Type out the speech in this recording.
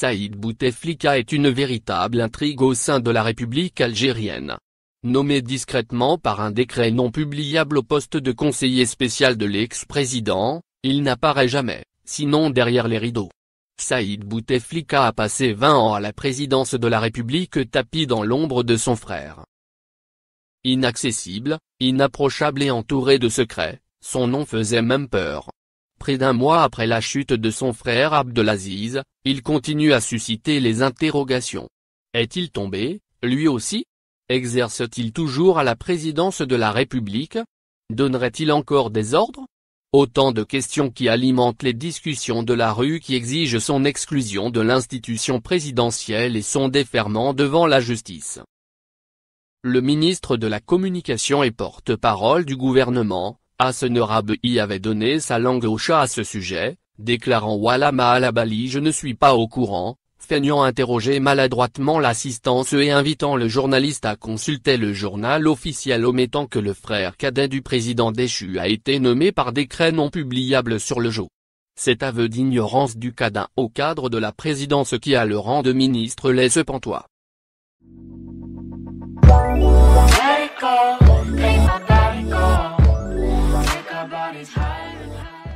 Saïd Bouteflika est une véritable intrigue au sein de la République algérienne. Nommé discrètement par un décret non publiable au poste de conseiller spécial de l'ex-président, il n'apparaît jamais, sinon derrière les rideaux. Saïd Bouteflika a passé 20 ans à la présidence de la République tapis dans l'ombre de son frère. Inaccessible, inapprochable et entouré de secrets, son nom faisait même peur. Près d'un mois après la chute de son frère Abdelaziz, il continue à susciter les interrogations. Est-il tombé, lui aussi Exerce-t-il toujours à la présidence de la République Donnerait-il encore des ordres Autant de questions qui alimentent les discussions de la rue qui exigent son exclusion de l'institution présidentielle et son déferment devant la justice. Le ministre de la Communication et porte-parole du gouvernement, y avait donné sa langue au chat à ce sujet, déclarant Walama Bali, je ne suis pas au courant, feignant interroger maladroitement l'assistance et invitant le journaliste à consulter le journal officiel omettant que le frère cadet du président déchu a été nommé par décret non publiable sur le jour. Cet aveu d'ignorance du cadin au cadre de la présidence qui a le rang de ministre laisse pantois. I'm high.